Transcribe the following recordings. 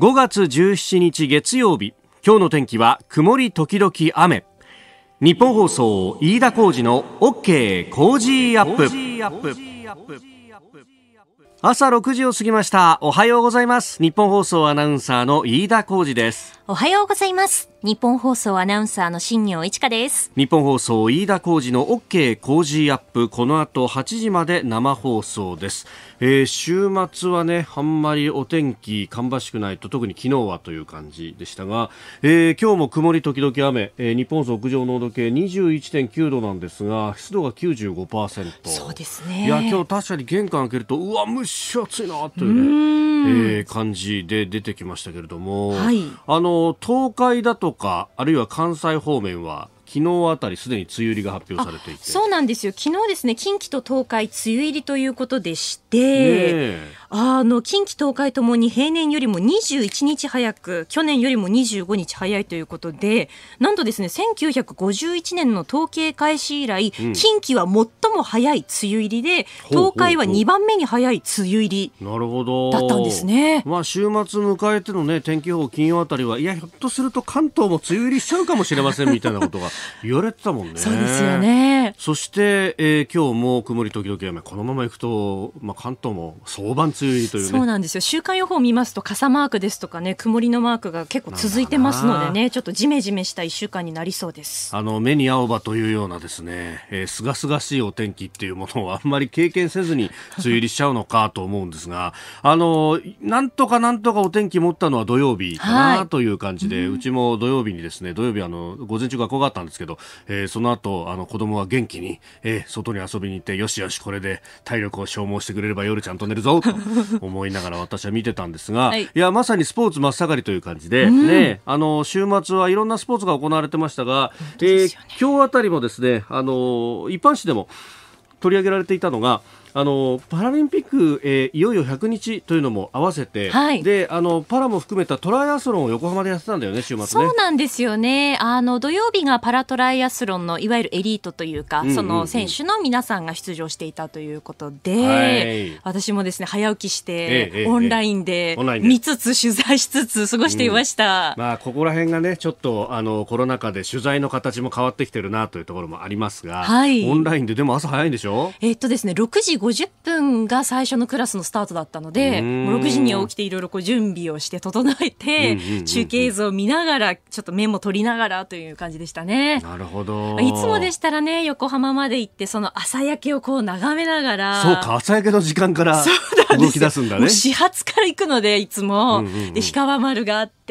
5月17日月曜日今日の天気は曇り時々雨日本放送飯田浩司の OK 工事アップ朝6時を過ぎましたおはようございます日本放送アナウンサーの飯田浩司ですおはようございます。日本放送アナウンサーの新業一華です。日本放送飯田浩司の OK 工事アップ。この後8時まで生放送です。えー、週末はね、あんまりお天気芳しくないと、特に昨日はという感じでしたが、えー、今日も曇り時々雨、えー、日本放送屋上濃度計21.9度なんですが、湿度が95%。そうですね。いや、今日確かに玄関開けると、うわ、蒸し暑いな、というね、うえー、感じで出てきましたけれども、はい、あの、東海だとか、あるいは関西方面は、昨日あたりすでに梅雨入りが発表されていてそうなんですよ昨日ですね近畿と東海梅雨入りということでして、あの近畿東海ともに平年よりも21日早く去年よりも25日早いということでなんとですね1951年の統計開始以来、うん、近畿は最も早い梅雨入りで東海は2番目に早い梅雨入りなるほどだったんですね。まあ週末迎えてのね天気予報金曜あたりはいやひょっとすると関東も梅雨入りしちゃうかもしれませんみたいなことが言われてたもんね。そうですよね。そして、えー、今日も曇り時々雨。このまま行くと、まあ、関東も早晩梅雨入りという、ね、そうなんですよ。週間予報を見ますと、傘マークですとかね、曇りのマークが結構続いてますのでね、ちょっとじめじめした一週間になりそうです。あの、目に青葉というようなですね、えすがすがしいお天気っていうものをあんまり経験せずに梅雨入りしちゃうのかと思うんですが、あの、なんとかなんとかお天気持ったのは土曜日かなという感じで、はい、うちも土曜日にですね、土曜日あの、午前中学校があったんですですけど、えー、その後あの子供は元気に、えー、外に遊びに行ってよしよしこれで体力を消耗してくれれば夜ちゃんと寝るぞと思いながら私は見てたんですが、はい、いやまさにスポーツ真っ盛りという感じで、うん、ね、あの週末はいろんなスポーツが行われてましたが、ねえー、今日あたりもですねあの一般紙でも取り上げられていたのがあのパラリンピック、えー、いよいよ100日というのも合わせて、はい、であのパラも含めたトライアスロンを横浜でやってたんだよね週末、ね、そうなんですよねあの土曜日がパラトライアスロンのいわゆるエリートというか、その選手の皆さんが出場していたということで、はい、私もですね早起きして、オンラインで見つつ取材しつつ過ごしていました、うん、まあここら辺がねちょっとあのコロナ禍で取材の形も変わってきてるなというところもありますが、はい、オンラインででも朝早いんでしょえっとですね6時50分が最初のクラスのスタートだったので、6時には起きていろいろこう準備をして整えて、中継映像を見ながら、ちょっとメモ取りながらという感じでしたね。なるほど。いつもでしたらね、横浜まで行って、その朝焼けをこう眺めながら。そうか、朝焼けの時間から動き出すんだね。始発から行くので、いつも。で、氷川丸があって、、はいはい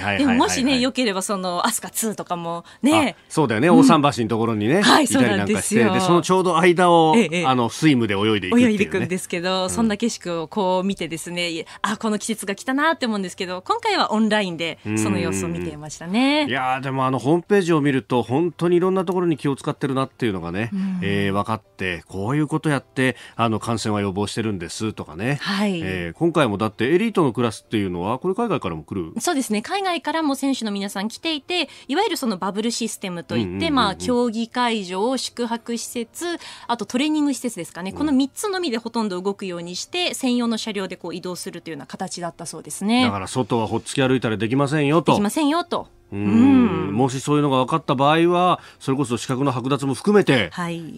はいでももしね、良ければその、飛鳥2とかもね。そうだよね、大桟橋のところにね、はい、いたりなんかして、で、そのちょうど間を、あの、スイムで泳いでいく泳いでいくんですけど、そんな景色をこう見てですね、あ、この季節が来たなって思うんですけど、今回はオンラインでその様子を見ていましたね。いやでもあの、ホームページを見ると、本当にいろんなところに気を使ってるなっていうのがね、えー、分かって、こういうことやって、あの、感染は予防してるんですとかね。はい。えー、今回もだってエリートのクラスっていうのは、これ海外からも来るそうですね海外からも選手の皆さん来ていていわゆるそのバブルシステムといって、まあ、競技会場宿泊施設あとトレーニング施設ですかね、うん、この3つのみでほとんど動くようにして専用の車両でこう移動するというような形だったそうですねだから外はほっつき歩いたらできませんよとできませんよとうんもしそういうのが分かった場合はそれこそ資格の剥奪も含めて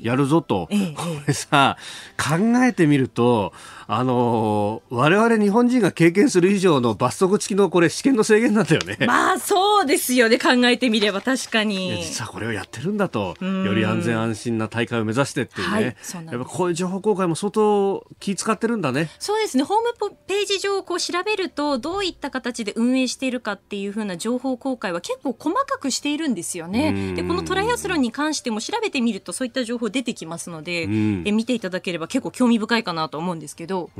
やるぞと、はい、これさ考えてみるとあの我々日本人が経験する以上の罰則付きのこれ試験の制限なんだよね。まあそうですよね考えてみれば確かに実はこれをやってるんだとより安全安心な大会を目指してっていうね、はい、うやっぱこういう情報公開も相当気使ってるんだね。そうですねホームページ上こう調べるとどういった形で運営しているかっていうふうな情報公開は結構細かくしているんですよね。で、このトライアスロンに関しても調べてみるとそういった情報出てきますので、え見ていただければ結構興味深いかなと思うんですけど。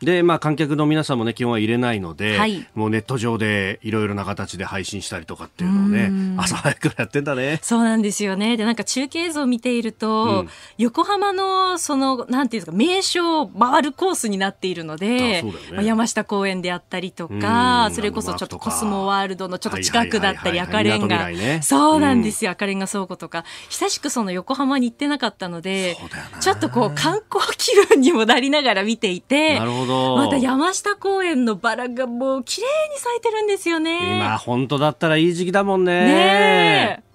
で、まあ観客の皆さんもね、基本は入れないので、はい、もうネット上でいろいろな形で配信したりとかっていうのをね、朝早くやってんだね。そうなんですよね。で、なんか中継像を見ていると、うん、横浜のその、なんていうんですか、名所を回るコースになっているので、ね山下公園であったりとか、それこそちょっとコスモワールドのちょっと近学だったり赤レンガ、ね、そうなんですよ、うん、赤レンガ倉庫とか久しくその横浜に行ってなかったのでちょっとこう観光気分にもなりながら見ていてなるほどまた山下公園のバラがもう綺麗に咲いてるんですよね今本当だったらいい時期だもんね。ね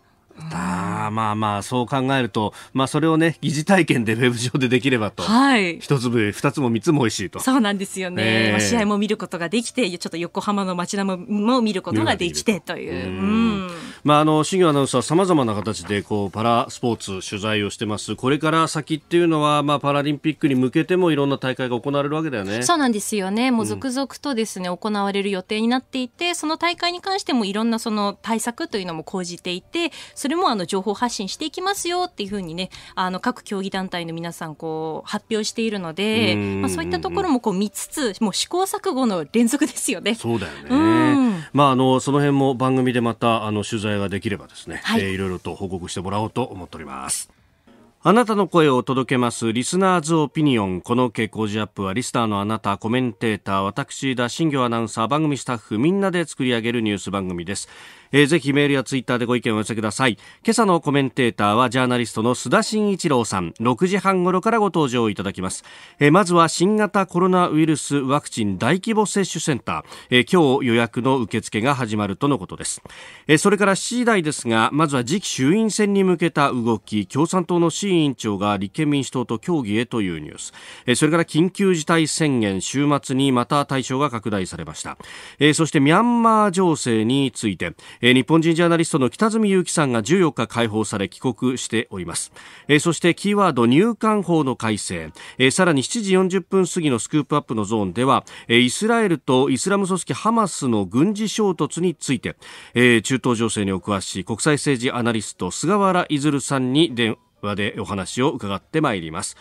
あまあまあそう考えると、まあ、それをね疑似体験でウェブ上でできればと、はい、1粒2つも3つも美味しいとそうなんですよね、えー、試合も見ることができてちょっと横浜の街並みも見ることができてという。うん、まあ、あの新業アナウンサーさまざまな形でこうパラスポーツ取材をしてますこれから先っていうのは、まあ、パラリンピックに向けてもいろんな大会が行われるわけだよねそうなんですよねもう続々とですね、うん、行われる予定になっていてその大会に関してもいろんなその対策というのも講じていてそれもあの情報発信していきますよっていうふうにねあの各競技団体の皆さんこう発表しているので、まあ、そういったところもこう見つつもう試行錯誤の連続ですよね。そうだよね、うまあ、あのその辺も番組でまたあの取材ができればですね、はいえー、いろいろと報告してもらおうと思っております。あなたの声を届けます。リスナーズオピニオン。この傾向ジアップは、リスターのあなた、コメンテーター、私、だ、新業アナウンサー、番組スタッフ、みんなで作り上げるニュース番組です。えー、ぜひメールやツイッターでご意見をお寄せください今朝のコメンテーターはジャーナリストの須田慎一郎さん6時半頃からご登場いただきます、えー、まずは新型コロナウイルスワクチン大規模接種センター、えー、今日予約の受付が始まるとのことです、えー、それから7時台ですがまずは次期衆院選に向けた動き共産党の市委員長が立憲民主党と協議へというニュース、えー、それから緊急事態宣言週末にまた対象が拡大されました、えー、そしてミャンマー情勢についてえー、日本人ジャーナリストの北角裕樹さんが14日解放され帰国しております、えー、そしてキーワード入管法の改正、えー、さらに7時40分過ぎのスクープアップのゾーンでは、えー、イスラエルとイスラム組織ハマスの軍事衝突について、えー、中東情勢にお詳しい国際政治アナリスト菅原いずるさんに電話でお話を伺ってまいります。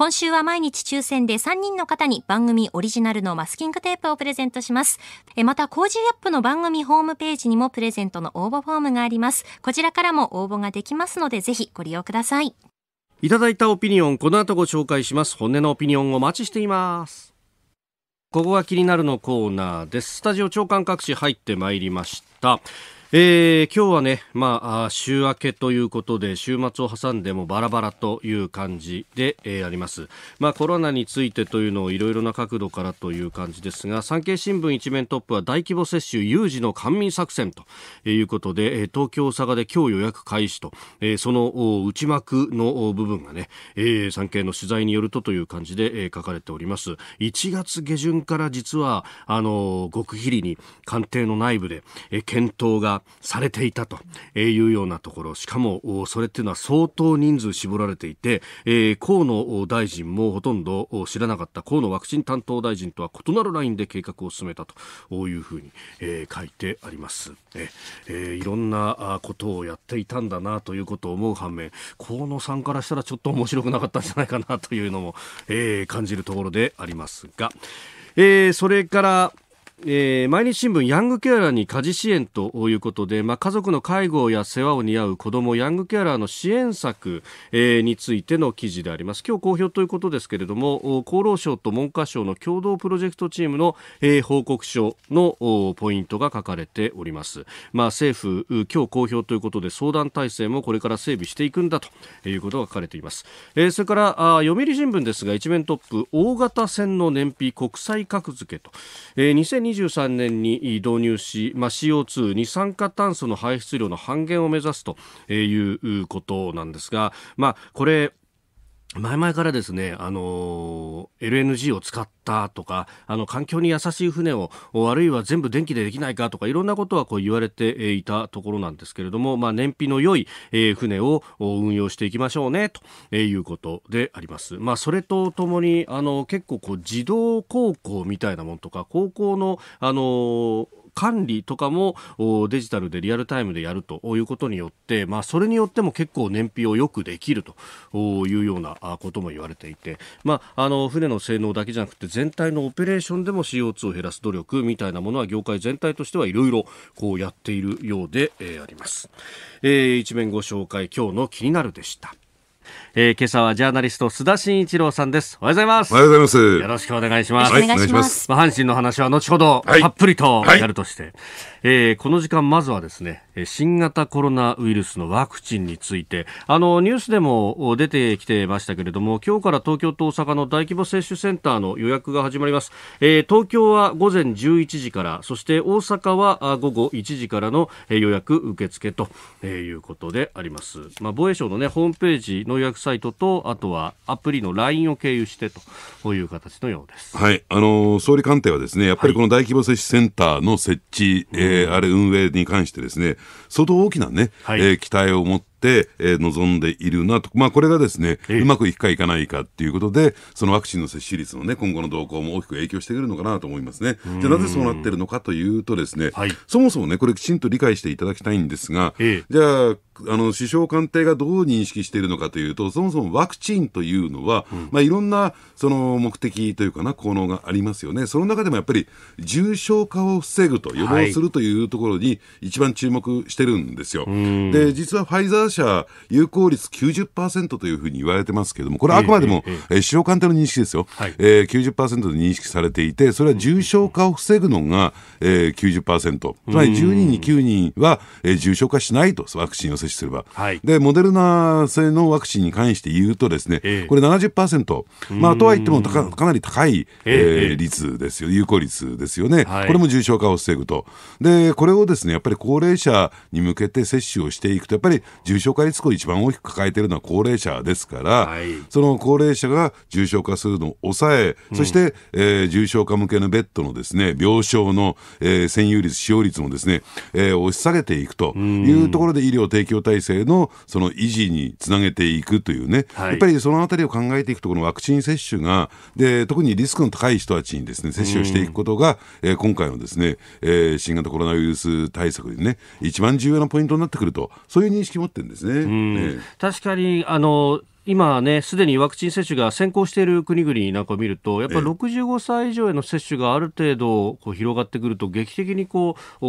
今週は毎日抽選で3人の方に番組オリジナルのマスキングテープをプレゼントします。えまた、工事アップの番組ホームページにもプレゼントの応募フォームがあります。こちらからも応募ができますので、ぜひご利用ください。いただいたオピニオン、この後ご紹介します。本音のオピニオンをお待ちしています。ここが気になるのコーナーです。スタジオ長官各紙入ってまいりました。えー、今日はね、まあ、週明けということで、週末を挟んでもバラバラという感じで、えー、あります。まあ、コロナについてというのをいろいろな角度からという感じですが、産経新聞一面トップは大規模接種有事の官民作戦ということで、東京、大阪で今日予約開始と、えー、その内幕の部分がね、えー、産経の取材によるとという感じで、えー、書かれております。1月下旬から実は、あの極秘裏に官邸の内部で、えー、検討がされていたというようなところしかもそれっていうのは相当人数絞られていて、えー、河野大臣もほとんど知らなかった河野ワクチン担当大臣とは異なるラインで計画を進めたというふうに、えー、書いてあります、えー、いろんなことをやっていたんだなということを思う反面河野さんからしたらちょっと面白くなかったんじゃないかなというのも、えー、感じるところでありますが、えー、それからえー、毎日新聞ヤングケアラーに家事支援ということで、まあ、家族の介護や世話を担う子どもヤングケアラーの支援策、えー、についての記事であります今日公表ということですけれども厚労省と文科省の共同プロジェクトチームの、えー、報告書のポイントが書かれております、まあ、政府今日公表ということで相談体制もこれから整備していくんだということが書かれています、えー、それからあ読売新聞ですが一面トップ大型船の燃費国際格付けと、えー、2 0 2023年に導入し、まあ、CO2 二酸化炭素の排出量の半減を目指すということなんですが、まあ、これ前々からですね、あの、LNG を使ったとか、あの、環境に優しい船を、あるいは全部電気でできないかとか、いろんなことはこう言われていたところなんですけれども、まあ、燃費の良い船を運用していきましょうね、ということであります。まあ、それとともに、あの、結構こう、自動高校みたいなもんとか、高校の、あの、管理とかもデジタルでリアルタイムでやるということによって、まあ、それによっても結構燃費をよくできるというようなことも言われていて、まあ、あの船の性能だけじゃなくて全体のオペレーションでも CO2 を減らす努力みたいなものは業界全体としてはいろいろこうやっているようで、えあります、えー、一面ご紹介今日の気になるでしたえー、今朝はジャーナリスト須田慎一郎さんですおはようございますおはようございますよろしくお願いしますお願いします、まあ、阪神の話は後ほど、はい、たっぷりとやるとして、はい、えー、この時間まずはですね新型コロナウイルスのワクチンについてあのニュースでも出てきてましたけれども今日から東京と大阪の大規模接種センターの予約が始まります、えー、東京は午前11時からそして大阪は午後1時からの予約受付ということであります、まあ、防衛省の、ね、ホームページの予約サイトと、あとはアプリの LINE を経由してという形のようです、はいあの総理官邸は、ですねやっぱりこの大規模接種センターの設置、はい、えー、あれ、運営に関して、ですね相当大きなね、はい、えー、期待を持っって望んでいるなと、まあ、これがですね、うまくいくかいかないかっていうことで、そのワクチンの接種率のね、今後の動向も大きく影響してくるのかなと思いますね。じゃなぜそうなってるのかというとですね、はい、そもそもね、これきちんと理解していただきたいんですが、じゃあ、あの首相官邸がどう認識しているのかというと、そもそもワクチンというのは、うん、まあ、いろんなその目的というかな、効能がありますよね、その中でもやっぱり重症化を防ぐと、予防するというところに、一番注目してるんですよ。はい、で実はファイザー者有効率90%というふうに言われてますけれども、これはあくまでも、えー、首官邸の認識ですよ、はいえー、90%で認識されていて、それは重症化を防ぐのが、えー、90%、つまり10人に9人は、えー、重症化しないと、ワクチンを接種すれば、はい、でモデルナ製のワクチンに関して言うと、ですね、えー、これ70%、まあ、とはいってもかかなり高い、えー、率ですよ、有効率ですよね、はい、これも重症化を防ぐと。でこれをですねやっぱり高齢者に向けて接種をしていくと、やっぱり重症化リスクを一番大きく抱えているのは高齢者ですから、はい、その高齢者が重症化するのを抑え、そして、うん、えー、重症化向けのベッドのですね病床の、えー、占有率、使用率もですね、えー、押し下げていくというところで、医療提供体制のその維持につなげていくというね、はい、やっぱりそのあたりを考えていくと、このワクチン接種がで、特にリスクの高い人たちにですね接種をしていくことが、えー、今回のですね、えー、新型コロナウイルス対策でね、一番重要なポイントになってくると、そういう認識を持ってるんです。ですね。うん、確かにあの今ね、すでにワクチン接種が先行している国々なんかを見ると、やっぱり65歳以上への接種がある程度こう広がってくると、劇的にこう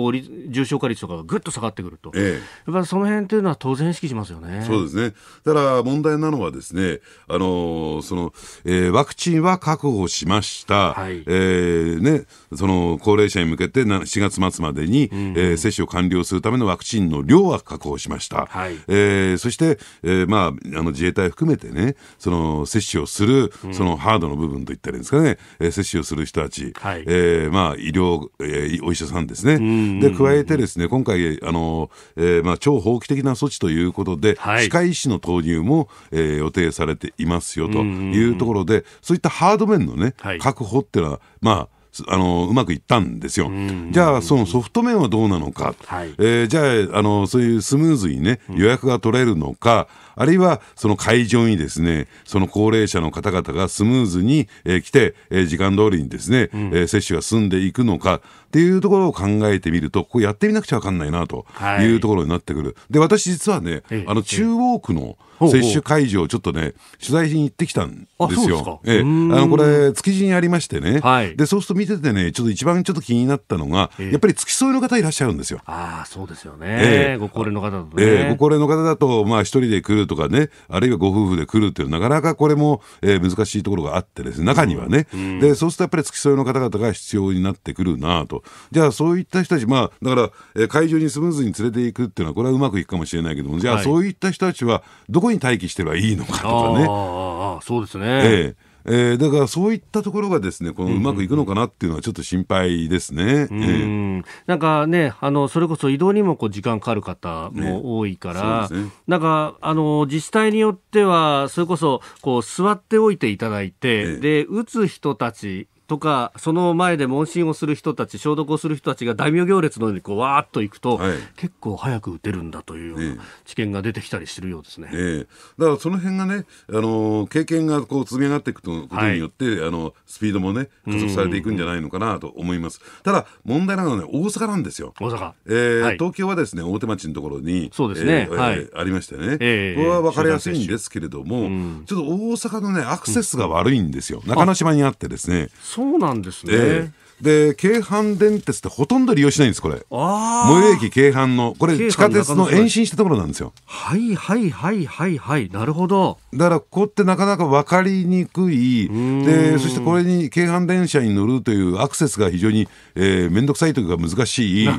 重症化率とかがぐっと下がってくると、ええ、やっぱその辺というのは当然意識しますよね。そうですね。だ問題なのはですね、あのその、えー、ワクチンは確保しました。はい、えー、ね、その高齢者に向けて4月末までに、うん、えー、接種を完了するためのワクチンの量は確保しました。はい、えー、そして、えー、まああの自衛隊含めめてね、その接種をする、そのハードの部分といったらいいんですかね、えー、接種をする人たち、はい、えー、まあ、医療、えー、お医者さんですね、で加えて、ですね今回、あのえーまあ、超法規的な措置ということで、はい、歯科医師の投入も、えー、予定されていますよというところで、そういったハード面のね、はい、確保っていうのは、まあ、あのうまくいったんですよ、じゃあ、そのソフト面はどうなのか、はい、えー、じゃああの、そういうスムーズに、ね、予約が取れるのか、うん、あるいはその会場にですねその高齢者の方々がスムーズに、えー、来て、えー、時間通りにですね、うえー、接種が進んでいくのかっていうところを考えてみると、ここやってみなくちゃ分かんないなというところになってくる、はい、で私、実はね、あの中央区の、ええ接種会場、ちょっとね、取材に行ってきたんですよ。えあのこれ、築地にありましてね、はい、でそうすると見ててね、ちょっと一番ちょっと気になったのが、えー、やっぱり付き添いの方いらっしゃるんですよ。あそうですよね、えー、ご高齢の方だと、ね、えー、ご高齢の方だと、まあ、一人で来るとかね、あるいはご夫婦で来るっていう、なかなかこれも、えー、難しいところがあってですね、中にはね、でそうするとやっぱり付き添いの方々が必要になってくるなと、じゃあ、そういった人たち、まあ、だから、えー、会場にスムーズに連れていくっていうのは、これはうまくいくかもしれないけども、じゃあ、はい、そういった人たちは、どこに待機してればいいのかとかね。ああ、そうですね。えええー、だからそういったところがですねこのうまくいくのかなっていうのはちょっと心配ですね。うんなんかねあのそれこそ移動にもこう時間かかる方も多いから、ねね、なんかあの自治体によってはそれこそこう座っておいていただいて、で打つ人たちとかその前で問診をする人たち消毒をする人たちが大名行列のようにこうわーっと行くと、はい、結構早く打てるんだというような知見が出てきたりするようですね、えー、だからその辺がね、あのー、経験がこう積み上がっていくことによって、はい、あのスピードもね加速されていくんじゃないのかなと思います、ただ問題なのは、ね、大阪なんですよ大阪、えー、はい、東京はですね大手町のところにそうですね、えー、はい、ありましてね、えー、これは分かりやすいんですけれども、ちょっと大阪のねアクセスが悪いんですよ、うん、中之島にあってですね。そうなんですね。えーで京阪電鉄ってほとんど利用しないんですこれ最寄り駅京阪のこれ地下鉄の延伸したところなんですよはいはいはいはいはいなるほどだからここってなかなか分かりにくいでそしてこれに京阪電車に乗るというアクセスが非常に面倒、えー、くさいというか難しい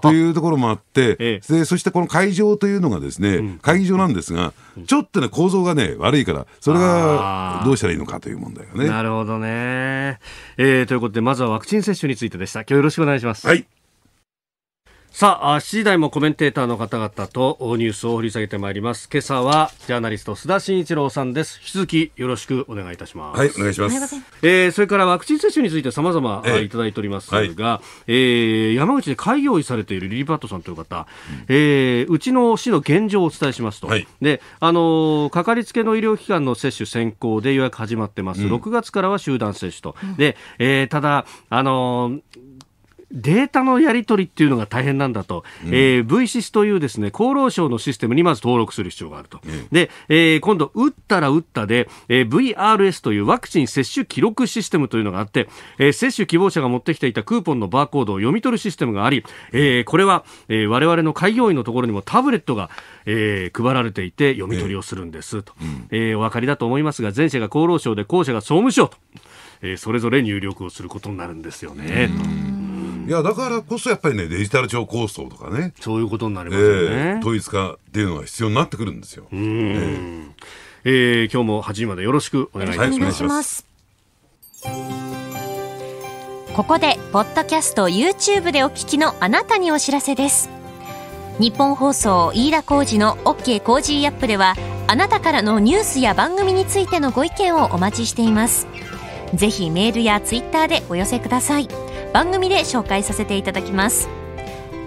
というところもあって、ええ、でそしてこの会場というのがですね、会場なんですが、うんちょっとね構造がね悪いからそれがどうしたらいいのかという問題がねなるほどね、えー、ということでまずはワクチン接種についてでした今日よろしくお願いしますはいさあ、7時台もコメンテーターの方々とニュースを掘り下げてまいります。今朝はジャーナリスト須田慎一郎さんです。引き続きよろしくお願いいたします。はい、お願いします。えー、それからワクチン接種について様々、えー、いただいておりますが、はい、えー、山口で開業医されているリリパットさんという方、うん、えー、うちの市の現状をお伝えしますと、はい、で、あのかかりつけの医療機関の接種先行で予約始まってます。うん、6月からは集団接種と。うん、で、えー、ただ、あのデータのやり取りっていうのが大変なんだと、うん、えー、V シスというですね厚労省のシステムにまず登録する必要があると、うん、で、えー、今度、打ったら打ったで、えー、VRS というワクチン接種記録システムというのがあって、えー、接種希望者が持ってきていたクーポンのバーコードを読み取るシステムがあり、えー、これは、えれわれの開業医のところにもタブレットが、えー、配られていて読み取りをするんですと、うん、えー、お分かりだと思いますが前者が厚労省で後者が総務省と、えー、それぞれ入力をすることになるんですよね。いや、だからこそやっぱりね、デジタル庁構想とかね。そういうことになりますね、えー。統一化っていうのが必要になってくるんですよ。えー、えー、今日も8時までよろしくお願いします。はい、ますここで、ポッドキャスト、YouTube でお聞きのあなたにお知らせです。日本放送飯田浩二の OK コージーアップではあなたからのニュースや番組についてのご意見をお待ちしていますぜひメールやツイッターでお寄せください番組で紹介させていただきます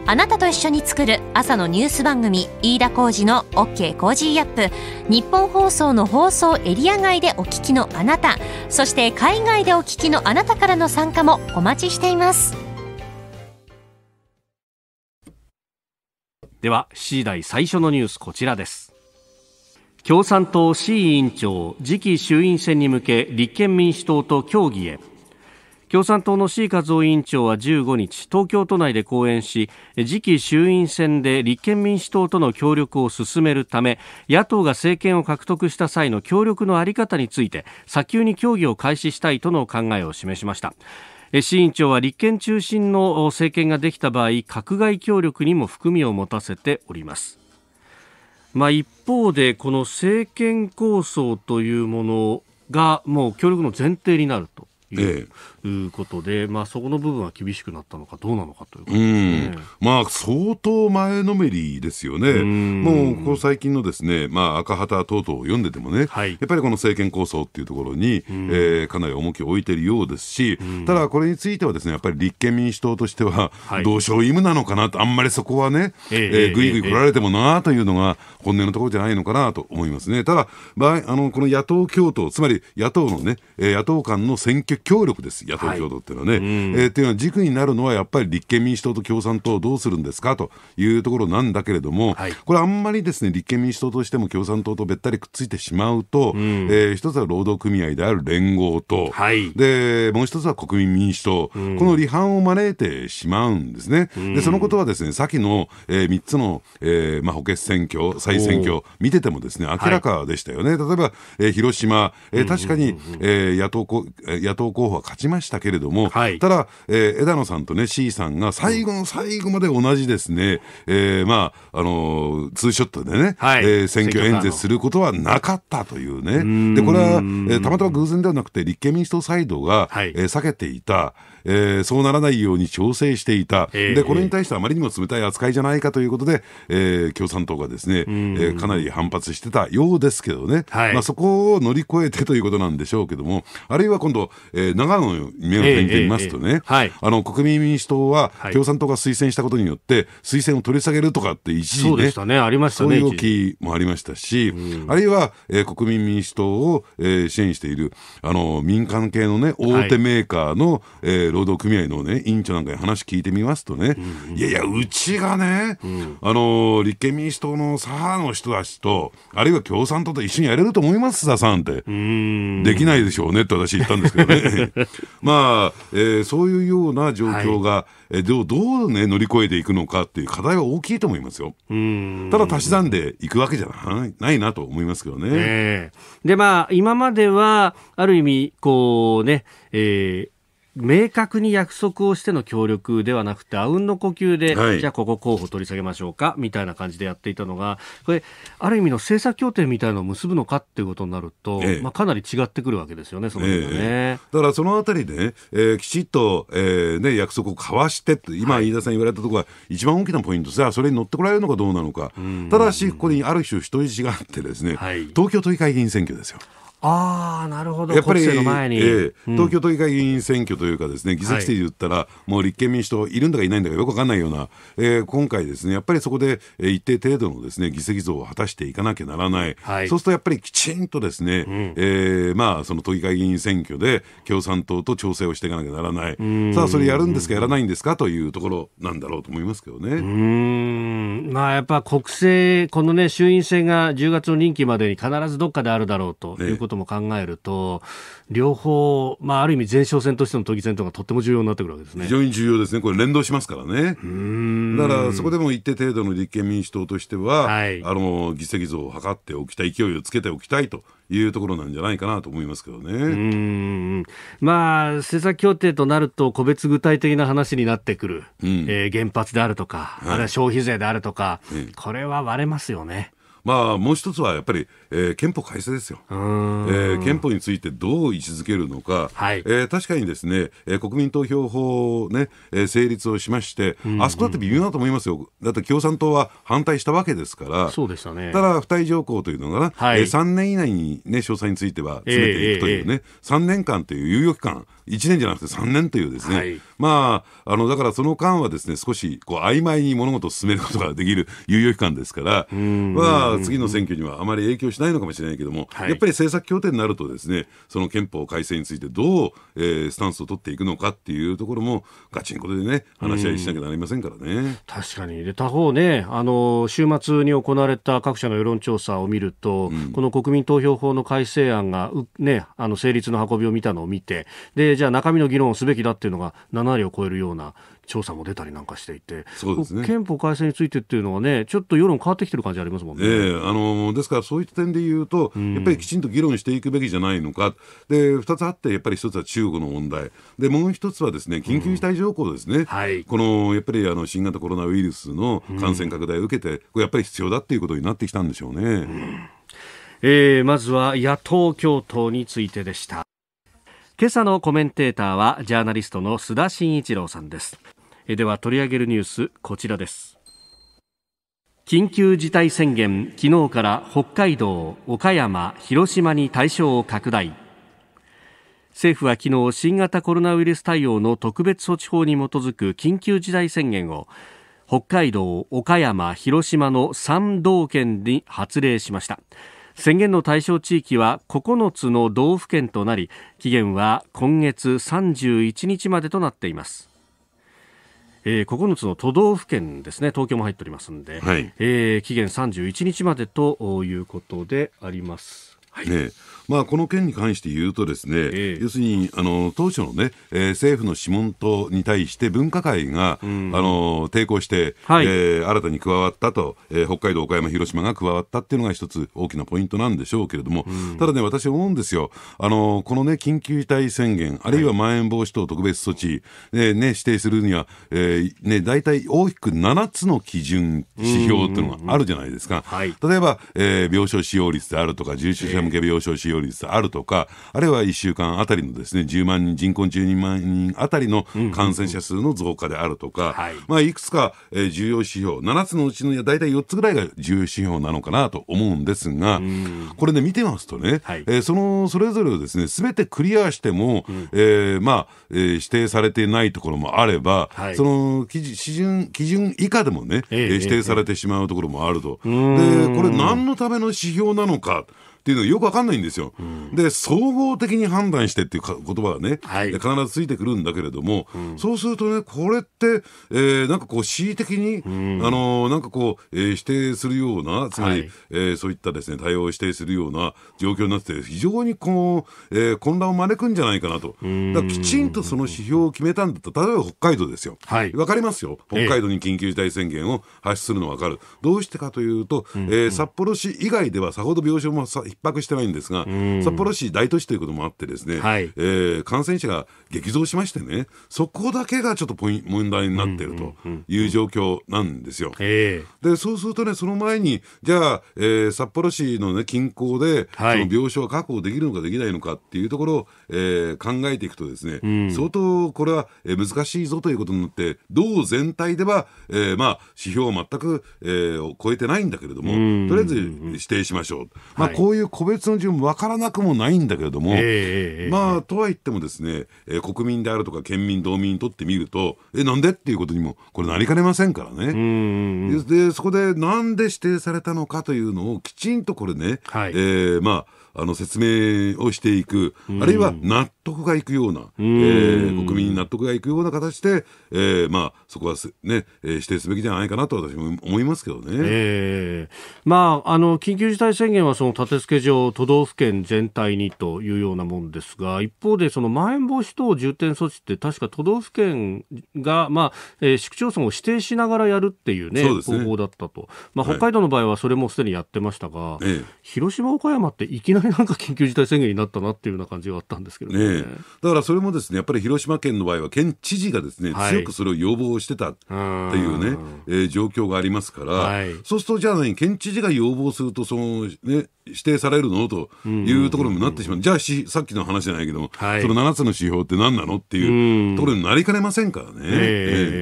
あなたと一緒に作る朝のニュース番組飯田浩司の OK コージーアップ日本放送の放送エリア外でお聞きのあなたそして海外でお聞きのあなたからの参加もお待ちしていますでは次第最初のニュースこちらです共産党志位委員長次期衆院選に向け立憲民主党と協議へ共産党の志位和夫委員長は15日東京都内で講演し次期衆院選で立憲民主党との協力を進めるため野党が政権を獲得した際の協力の在り方について早急に協議を開始したいとの考えを示しました。志位委員長は立憲中心の政権ができた場合閣外協力にも含みを持たせております。まあ、一方でこの政権構想というものがもう協力の前提になるという、ええ、いうことで、まあ、そこの部分は厳しくなったのかどうなのかということですね、まあ、相当前のめりですよね、うもうここ最近のですね、まあ、赤旗等々を読んでてもね、はい、やっぱりこの政権構想っていうところに、えー、かなり重きを置いているようですし、ただこれについてはですねやっぱり立憲民主党としては、うしよう、意味なのかなと、あんまりそこはね、ええぐいぐい来られてもなというのが本音のところじゃないのかなと思いますね。ただ、場合あのこの野党共闘、つまり野党のね、野党間の選挙協力です。野党共闘っていうのはね。はいえー、っていうのは軸になるのはやっぱり立憲民主党と共産党どうするんですかというところなんだけれども、はい、これあんまりですね立憲民主党としても共産党とべったりくっついてしまうと、うん、えー、一つは労働組合である連合と、はい、でもう一つは国民民主党、うん、この離反を招いてしまうんですね。でそのことはですね先の、えー、3つの、えーまあ、補欠選挙、再選挙見ててもですね明らかでしたよね。はい、例えば、えー、広島、えー、確かに、うんうんうん、え野党候補は勝ちましたしたけれども、はい、ただ、えー、枝野さんと、ね、C さんが最後の最後まで同じですね、えーまああのー、ツーショットでね、はい、えー、選挙演説することはなかったというね、でこれは、えー、たまたま偶然ではなくて、立憲民主党サイドが、はい、えー、避けていた、えー、そうならないように調整していた、でこれに対してあまりにも冷たい扱いじゃないかということで、えー、共産党がですね、えー、かなり反発してたようですけどね、はい、まあ、そこを乗り越えてということなんでしょうけども、あるいは今度、えー、長野に目を転じてみますとね、はい、あの国民民主党は共産党が推薦したことによって、推薦を取り下げるとかって一時ね、そう、ね、ありましたねそういう動きもありましたし、あるいは、えー、国民民主党を、えー、支援しているあの民間系の、ね、大手メーカーの、はいえー労働組合のね、委員長なんかに話聞いてみますとね、うんうん、いやいや、うちがね、うん、あの、立憲民主党の左派の人たちと、あるいは共産党と一緒にやれると思います、左さんって。できないでしょうねって私言ったんですけどね。まあ、えー、そういうような状況が、はい、えどう、どうね、乗り越えていくのかっていう課題は大きいと思いますよ。ただ足し算でいくわけじゃないないなと思いますけどね。えー、で、まあ、今までは、ある意味、こうね、えー、明確に約束をしての協力ではなくて、あうんの呼吸で、はい、じゃあここ候補取り下げましょうか、みたいな感じでやっていたのが、これ、ある意味の政策協定みたいのを結ぶのかっていうことになると、ええ、まあ、かなり違ってくるわけですよね、そのね、え、だからそのあたりで、ね、えー、きちっと、えーね、約束を交わしてって、今、飯田さん言われたところが一番大きなポイントですが、それに乗ってこられるのかどうなのか、ただし、ここにある種、人質があってですね、はい、東京都議会議員選挙ですよ。ああ、なるほど。やっぱり、えー、東京都議会議員選挙というかですね、議席数で言ったら、はい、もう立憲民主党いるんだかいないんだかよくわかんないような、えー、今回ですね、やっぱりそこで、え一定程度のですね、議席増を果たしていかなきゃならない。はい、そうするとやっぱりきちんとですね、うん、えー、まあ、その都議会議員選挙で共産党と調整をしていかなきゃならない。さあ、それやるんですか、やらないんですかというところなんだろうと思いますけどね。うん。まあ、やっぱ国政、このね、衆院選が10月の任期までに必ずどっかであるだろうということ、ねことも考えると、両方、まあ、ある意味前哨戦としての都議選とかとっても重要になってくるわけですね。非常に重要ですね。これ連動しますからね。だから、そこでも一定程度の立憲民主党としては、はい、あの、議席増を図っておきたい、勢いをつけておきたいというところなんじゃないかなと思いますけどね。うんまあ、政策協定となると、個別具体的な話になってくる、うん、えー、原発であるとか、はい、あるいは消費税であるとか、うん、これは割れますよね。まあ、もう一つはやっぱり、えー、憲法改正ですよ、えー、憲法についてどう位置づけるのか、はい、えー、確かにですね、えー、国民投票法ね、えー、成立をしまして、うんうん、あそこだって微妙だと思いますよ、だって共産党は反対したわけですから、そうでしたね、ただ、付帯条項というのがはい、えー、3年以内に、ね、詳細については詰めていくというね、えーえー、3年間という猶予期間、1年じゃなくて3年というですね、はい、まあ、あのだからその間はですね少しこう曖昧に物事を進めることができる 猶予期間ですから、まあ、次の選挙にはあまり影響しないのかもしれないけども、はい、やっぱり政策協定になるとですねその憲法改正についてどう、えー、スタンスを取っていくのかっていうところもガチンコでね話し合いしなきゃなりませんからね。確かにで他方ねあの週末に行われた各社の世論調査を見ると、うん、この国民投票法の改正案がねあの成立の運びを見たのを見てでじゃあ中身の議論をすべきだっていうのが7割を超えるような調査も出たりなんかしていて、ね、憲法改正についてっていうのはね、ちょっと世論変わってきてる感じありますもんね、えー、あのですから、そういった点で言うと、やっぱりきちんと議論していくべきじゃないのか、で2つあって、やっぱり1つは中国の問題、でもう1つはですね緊急事態条項ですね、うんはい、このやっぱりあの新型コロナウイルスの感染拡大を受けて、うん、これやっぱり必要だっていうことになってきたんでしょうね。えー、まずは野党共闘についてでした。今朝のコメンテーターはジャーナリストの須田慎一郎さんですえでは取り上げるニュースこちらです緊急事態宣言昨日から北海道、岡山、広島に対象を拡大政府は昨日新型コロナウイルス対応の特別措置法に基づく緊急事態宣言を北海道、岡山、広島の3道県に発令しました。宣言の対象地域は9つの道府県となり期限は今月31日までとなっていますえー、9つの都道府県ですね、東京も入っておりますので、はい、えー、期限31日までということであります。はい、ねまあ、この件に関して言うとですね、えー、要するにあの当初のね、えー、政府の諮問等に対して分科会が、うん、あの抵抗して、はい、えー、新たに加わったと、えー、北海道、岡山、広島が加わったっていうのが一つ大きなポイントなんでしょうけれども、うん、ただね、私思うんですよ、あのこのね、緊急事態宣言、あるいはまん延防止等特別措置、はい、えー、ね、指定するには、えーね、大体大きく7つの基準、指標っていうのがあるじゃないですか。うんうんうんはい、例えば、えー、病床使用率であるとか、重症者向け病床使用用率あるとか、あるいは1週間あたりのですね10万人、人口12万人あたりの感染者数の増加であるとか、いまあ、いくつか、えー、重要指標、7つのうちの大体4つぐらいが重要指標なのかなと思うんですが、これね、見てますとね、はい、えー、そのそれぞれをですねべてクリアしても、うん、えー、まあえー、指定されていないところもあれば、はい、その基準基準以下でもね、えー、指定されてしまうところもあると。でこれ何のための指標なのか。っていうのがよくわかんないんですよ。うん、で、総合的に判断してっていう言葉がね、はい、必ずついてくるんだけれども、うん、そうするとね、これって、えー、なんかこう、恣意的に、うん、あのー、なんかこう、えー、否定するような、つまり、はい、えー、そういったですね、対応を指定するような状況になって、非常にこう、えー、混乱を招くんじゃないかなと。だきちんとその指標を決めたんだったら、例えば北海道ですよ。はい。わかりますよ。北海道に緊急事態宣言を発出するのわかる。どうしてかというと、うんうん、えー、札幌市以外ではさほど病床もさ逼迫してないんですが、札幌市大都市ということもあってですね、はい、えー、感染者が激増しましてね、そこだけがちょっとポイ問題になっているという状況なんですよ。で、そうするとね、その前に、じゃあ、えー、札幌市の、ね、近郊で、はい、その病床は確保できるのかできないのかっていうところを、えー、考えていくとですね、うん、相当これは、えー、難しいぞということになって、道全体では、えー、まあ、指標は全く、えー、超えてないんだけれども、とりあえず指定しましょう。まあ、こういうう個別の順分からなくもないんだけれども、えー、まあとはいってもですね、えー、国民であるとか県民道民にとってみるとえなんでっていうことにもこれなりかねませんからね。でそこでなんで指定されたのかというのをきちんとこれね、はい、えー、まああの説明をしていく、あるいは納得がいくような、うえー、国民に納得がいくような形で、えー、まあ、そこはす、ね、えー、指定すべきじゃないかなと私も思いますけどね。えー、まあ、あの、緊急事態宣言はその立て付け上、都道府県全体にというようなもんですが、一方で、そのまん延防止等重点措置って確か都道府県が、まあ、えー、市区町村を指定しながらやるっていうね、うね方法だったと。まあ、北海道の場合はそれもすでにやってましたが、はい、広島、岡山っていきなりになんか緊急事態宣言になったなっていうような感じがあったんですけどね、ね、だからそれもですねやっぱり広島県の場合は県知事がですね、はい、強くそれを要望してたっていうね、えー、状況がありますから、はい、そうするとじゃあ何県知事が要望するとそのね指定されるのというところになってしまう,、じゃあしさっきの話じゃないけども、はい、その7つの指標って何なのっていうところになりかねませんからね。えー、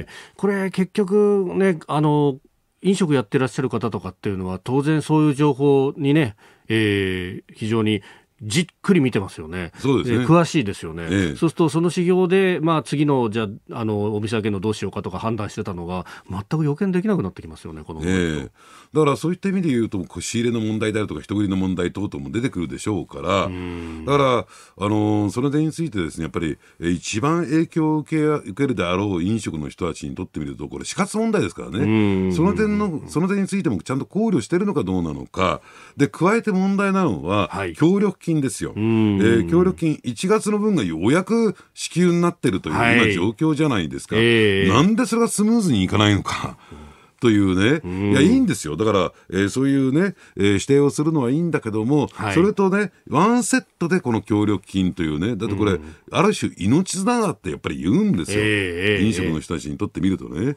えー、これ結局ねあの飲食やってらっしゃる方とかっていうのは当然そういう情報にねえー、非常にじっくり見てますよね。そうですね。詳しいですよね。ええ、そうすると、その指標で、まあ、次の、じゃあ、あの、お店開けのどうしようかとか判断してたのが、全く予見できなくなってきますよね、この、え、だから、そういった意味で言うと、仕入れの問題であるとか、人繰りの問題等々も出てくるでしょうから、だから、あの、その点についてですね、やっぱり、一番影響を受け受けるであろう飲食の人たちにとってみると、これ、死活問題ですからね。その点の、その点についてもちゃんと考慮してるのかどうなのか。で、加えて問題なのは、はい、協力金金ですよ、えー、協力金、1月の分がようやく支給になってるという、はい、今、状況じゃないですか、えー、なんでそれがスムーズにいかないのか。というね、いや、いいんですよ、だから、えー、そういうね、えー、指定をするのはいいんだけども、はい、それとね、ワンセットでこの協力金というね、だってこれ、ある種、命綱だってやっぱり言うんですよ、えー、飲食の人たちにとってみるとね。えー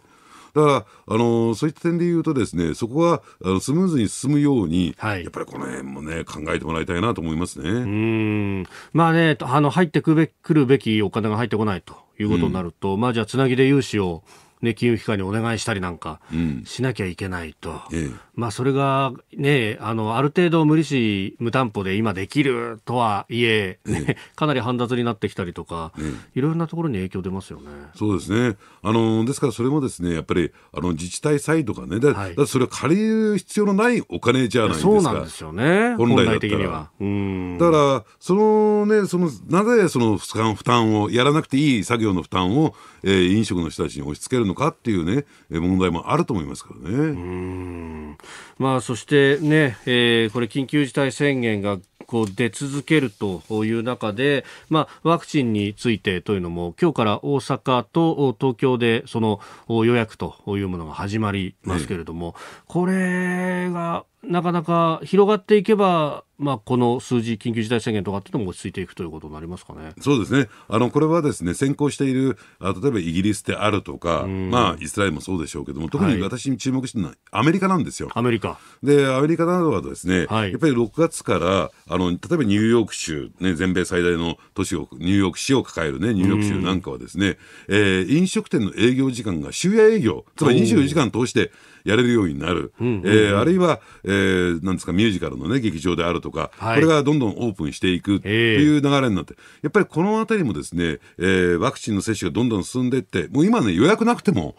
だから、あのそういった点で言うとですね、そこはあのスムーズに進むように、はい、やっぱりこの辺もね、考えてもらいたいなと思いますね。うんまあね、あの入ってくべくるべきお金が入ってこないということになると、うん、まあじゃあつなぎで融資をね、金融機関にお願いしたりなんかしなきゃいけないと、うんええ、まあ、それがね、あの、ある程度無利子無担保で今できるとはいえ、ね、ええ、かなり煩雑になってきたりとか、うん、いろんなところに影響出ますよね。そうですね。あの、ですからそれもですね、やっぱり、あの、自治体サイドがね、だ、はい、だそれは借りる必要のないお金じゃないですか。そうなんですよね。本来的には。うん。だから、そのね、その、なぜその負担、負担を、やらなくていい作業の負担を、えー、飲食の人たちに押し付けるのかっていうね、問題もあると思いますからね。うん。まあ、そしてね、えー、これ緊急事態宣言がこう出続けるという中で、まあ、ワクチンについてというのも今日から大阪と東京でその予約というものが始まりますけれども、これがなかなか広がっていけば、まあ、この数字、緊急事態宣言とかっていうのも落ち着いていくということになりますかねそうですね、あのこれはですね先行しているあ、例えばイギリスであるとか、まあ、イスラエルもそうでしょうけども、特に私に注目してるのは、アメリカなんですよ。アメリカで、アメリカなどはですね、はい、やっぱり6月からあの、例えばニューヨーク州、ね、全米最大の都市を、ニューヨーク市を抱える、ね、ニューヨーク州なんかはですね、えー、飲食店の営業時間が終夜営業、つまり24時間通して、やれるようになる、えあるいは、えー、なんですかミュージカルの、ね、劇場であるとか、はい、これがどんどんオープンしていくっていう流れになって、やっぱりこのあたりもですね、えー、ワクチンの接種がどんどん進んでいって、もう今ね、予約なくても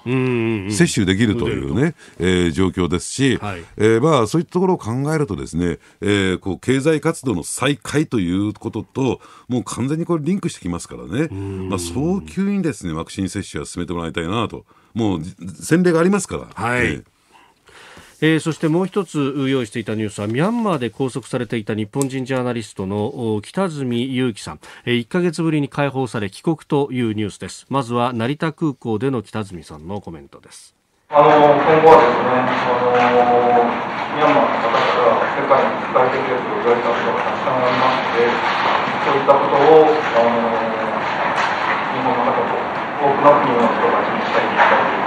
接種できるというね、え状況ですし、はい、えー、まあ、そういったところを考えるとですね、えー、こう経済活動の再開ということと、もう完全にこれリンクしてきますからね、まあ、早急にですね、ワクチン接種は進めてもらいたいなと、もう前例がありますから。はい、ええー、そしてもう一つ用意していたニュースはミャンマーで拘束されていた日本人ジャーナリストの北住裕樹さん、えー、1ヶ月ぶりに解放され帰国というニュースですまずは成田空港での北住さんのコメントですあの今後はですねあのミャンマーの方から世界に伝えてくれと言われたことがたくさんありましてそういったことをあの日本の方と多くの国の人たちに伝えていきたい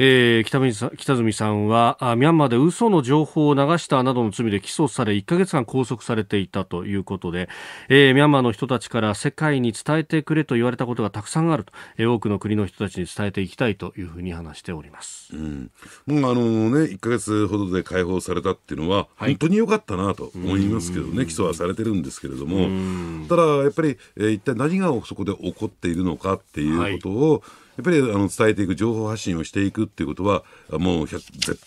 えー、北水さ住さんはあミャンマーで嘘の情報を流したなどの罪で起訴され1か月間拘束されていたということで、えー、ミャンマーの人たちから世界に伝えてくれと言われたことがたくさんあると、えー、多くの国の人たちに伝えていきたいというふうに話しております、うん、もうあの、ね、1か月ほどで解放されたっていうのは、本当によかったなと思いますけどね起訴はされてるんですけれどもただやっぱり、えー、一体何がそこで起こっているのかっていうことを、はいやっぱりあの伝えていく情報発信をしていくっていうことはもう絶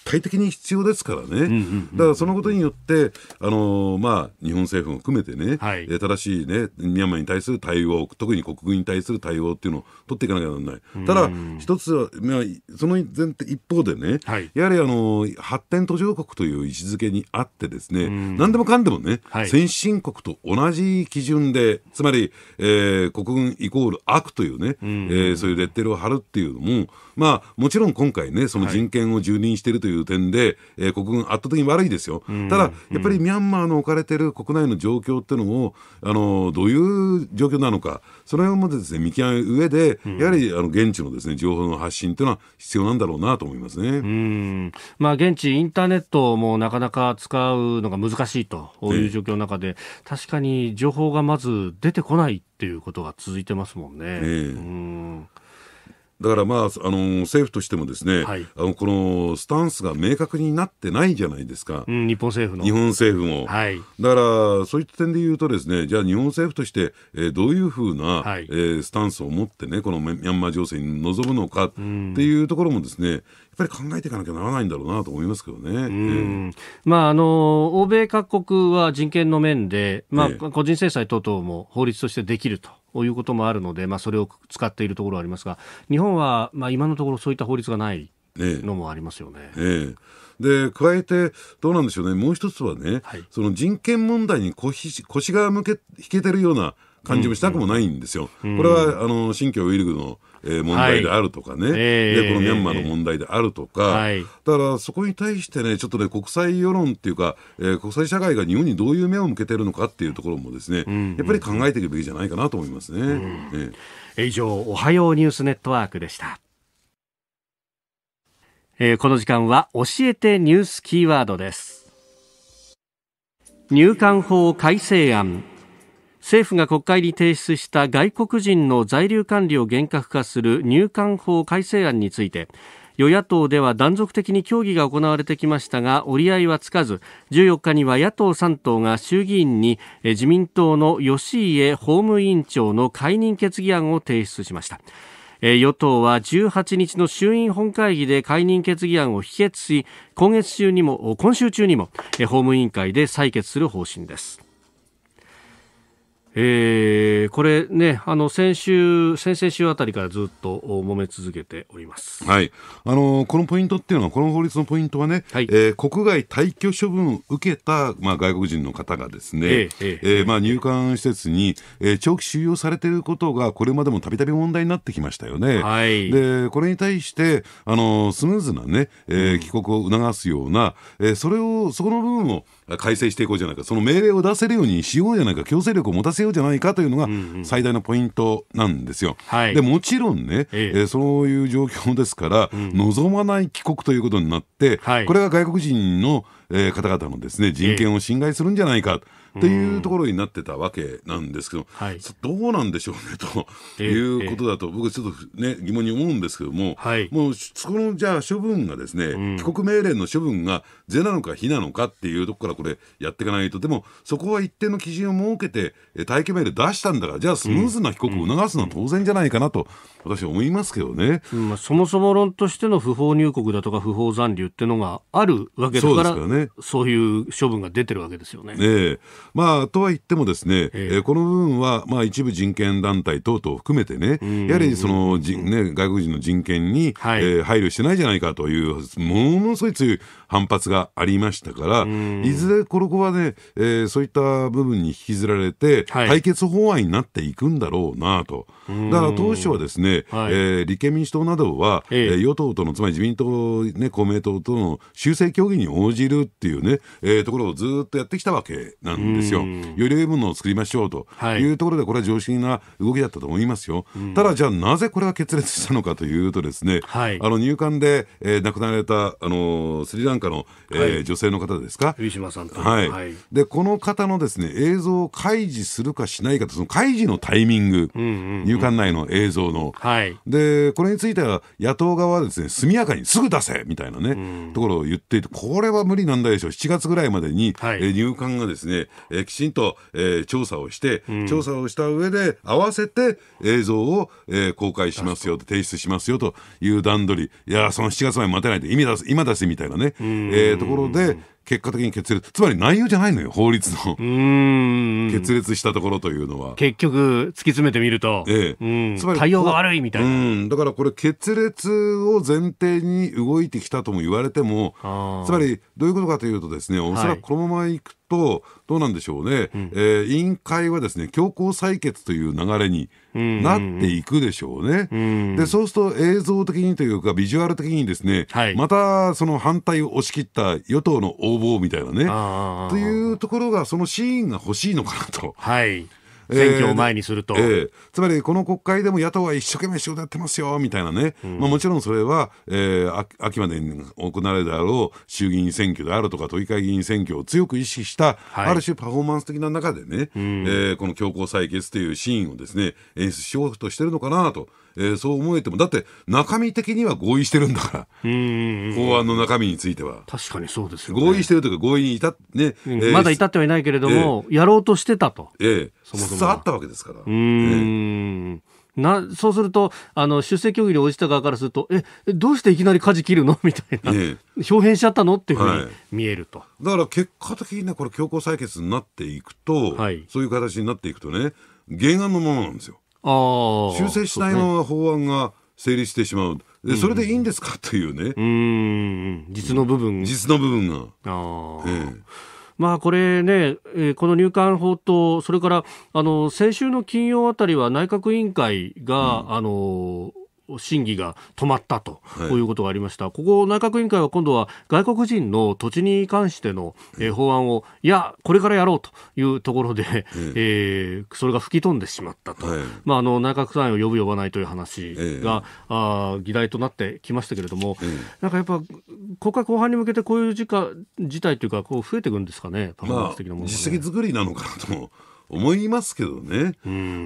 対的に必要ですからね、だからそのことによってあの、まあ、日本政府も含めてね、はい、正しい、ね、ミャンマーに対する対応特に国軍に対する対応っていうのを取っていかなきゃならない。ただ一つは、まあ、その前提一方でね、はい、やはりあの発展途上国という位置づけにあってですね、何でもかんでもね、はい、先進国と同じ基準でつまり、えー、国軍イコール悪というね、うえー、そういうレッテルを張るっていうのも、まあ、もちろん今回ね、その人権を蹂躙しているという点で、はい、えー、国軍、圧倒的に悪いですよ、うん、ただ、やっぱりミャンマーの置かれている国内の状況っていうのを、あのどういう状況なのか、その辺もです、ね、見極め上で、やはりあの現地のです、ね、情報の発信というのは必要なんだろうなと思いますね、うんまあ、現地、インターネットもなかなか使うのが難しいという状況の中で、ね、確かに情報がまず出てこないっていうことが続いてますもんね。ねうんだから、まああの政府としてもですね、はい、あのこのスタンスが明確になってないじゃないですか、うん、日本政府の日本政府も、はい、だからそういった点で言うとですねじゃあ日本政府として、えー、どういうふうな、はい、えー、スタンスを持ってねこのミャンマー情勢に臨むのかっていうところもですね、うんやっぱり考えていかなきゃならないんだろうなと思いますけどね。えー、まあ、あの欧米各国は人権の面で、まあ、え個人制裁等々も法律としてできるということもあるので、まあ、それを使っているところはありますが日本はまあ今のところそういった法律がないのもありますよね。ええで加えて、どうなんでしょうね、もう一つはね、はい、その人権問題に腰腰が向け引けてるような感じもしたくもないんですよ、うんうん、これはあの新疆ウイルグのえ問題であるとかね、はい、でこのミャンマーの問題であるとか、はい、だからそこに対してねちょっとね国際世論っていうか、えー、国際社会が日本にどういう目を向けてるのかっていうところもですね、うんうん、やっぱり考えていくべきじゃないかなと思いますね。うん、えー、以上おはようニュースネットワークでした。えー、この時間は教えてニュースキーワードです。入管法改正案政府が国会に提出した外国人の在留管理を厳格化する入管法改正案について与野党では断続的に協議が行われてきましたが折り合いはつかず14日には野党3党が衆議院に自民党の吉家法務委員長の解任決議案を提出しました与党は18日の衆院本会議で解任決議案を否決し今月中にも今週中にも法務委員会で採決する方針ですえー、これね、あの先週、先々週あたりからずっと揉め続けております、はいあのこのポイントっていうのは、この法律のポイントはね、はい、えー、国外退去処分を受けた、まあ、外国人の方がですね、ええまあ、入管施設に、えー、長期収容されていることが、これまでもたびたび問題になってきましたよね、はい、でこれに対してあの、スムーズなね、ねえー、帰国を促すような、えー、それを、そこの部分を改正していこうじゃないか、その命令を出せるようにしようじゃないか、強制力を持たせせようじゃないかというのが最大のポイントなんですよ。うんうん、でもちろんね、ええそういう状況ですから、うん、望まない帰国ということになって、はい、これが外国人の、えー、方々のです、ね、人権を侵害するんじゃないか。えっていうところになってたわけなんですけど、どうなんでしょうねということだと、僕、ちょっと、ね、疑問に思うんですけども、はい、もうそこのじゃあ、処分がですね、うん、帰国命令の処分が是なのか非なのかっていうところからこれ、やっていかないと、でも、そこは一定の基準を設けて、待機命令出したんだから、じゃあ、スムーズな帰国を促すのは当然じゃないかなと、私は思いますけどね、うん、まあ、そもそも論としての不法入国だとか、不法残留っていうのがあるわけだから、そう、ね,、いう処分が出てるわけですよね。ねまあ、とは言ってもですね、えー、この部分は、まあ、一部人権団体等々を含めてね、やはりそのじ、ね、外国人の人権に、はい、えー、配慮してないじゃないかという、ものすごい強い反発がありましたから、いずれこの子はね、えー、そういった部分に引きずられて、はい、決法案になっていくんだろうなと。だから当初はですね、はい、えー、立憲民主党などは、えー、与党との、つまり自民党、ね、公明党との修正協議に応じるっていうね、えー、ところをずっとやってきたわけなんんですよ、より良いものを作りましょうというところで、これは常識な動きだったと思いますよ、ただじゃあ、なぜこれは決裂したのかというと、ですね、はい、あの入管で、えー、亡くなられた、あのー、スリランカの、えー、はい、女性の方ですか、ウィシマさんと、はい、はい、でこの方のですね映像を開示するかしないかと、その開示のタイミング、うんうんうん、入管内の映像の、はい、でこれについては、野党側はですね速やかにすぐ出せみたいなね、うん、ところを言っていて、これは無理なんだでしょう、7月ぐらいまでに、はい、え入管がですね、えー、きちんと、えー、調査をして、うん、調査をした上で、合わせて映像を、えー、公開しますよと、提出しますよという段取り、いや、その7月まで待てないで、今出す、今出しみたいなね、えー、ところで、結果的に決裂つまり内容じゃないのよ法律の決裂したところというのは結局突き詰めてみると、ええ、つまり対応が悪いみたいなだからこれ決裂を前提に動いてきたとも言われてもつまりどういうことかというとですねおそらくこのままいくと、どうなんでしょうね、うん、えー、委員会はですね強行採決という流れになっていくでしょうね、うんうんうん、でそうすると映像的にというか、ビジュアル的にですね、はい、またその反対を押し切った与党の横暴みたいなね、というところが、そのシーンが欲しいのかなと。はい選挙を前にすると、えーえー、つまりこの国会でも野党は一生懸命仕事やってますよみたいなね、うん、まあ、もちろんそれは、えー、秋までに行われるであろう衆議院選挙であるとか都議会議員選挙を強く意識した、はい、ある種パフォーマンス的な中でね、うん、えー、この強行採決というシーンをですね演出しようとしてるのかなとえー、そう思えてもだって中身的には合意してるんだから法案の中身については確かにそうですよ、ね、合意してるというか合意に至ね、うんえー、まだ至ってはいないけれども、えー、やろうとしてたと、えー、そもそもあったわけですからうん、なそうするとあの出席協議に応じた側からするとえどうしていきなり舵切るの みたいな、ええ、表変しちゃったのっていうふうに見えると、はい、だから結果的にねこれ強行採決になっていくと、はい、そういう形になっていくとね原案のままなんですよ。修正しないまま法案が成立してしまう。でそれでいいんですかというね。うん実の部分。実の部分が。あまあ、これね、この入管法と、それからあの先週の金曜あたりは内閣委員会が、うん、あの審議が止まったと、はい、こういうことがありました、ここ、内閣委員会は今度は外国人の土地に関しての、えー、法案を、いや、これからやろうというところで、ええー、それが吹き飛んでしまったと、はい、まあ、あの内閣参与を呼ぶ、呼ばないという話が、えあ議題となってきましたけれども、なんかやっぱ、国会後半に向けてこういう事事態というか、こう増えていくんですかね、パフォーマンス的なもの、ね、まあ、実績作りなのかなと思いますけどね、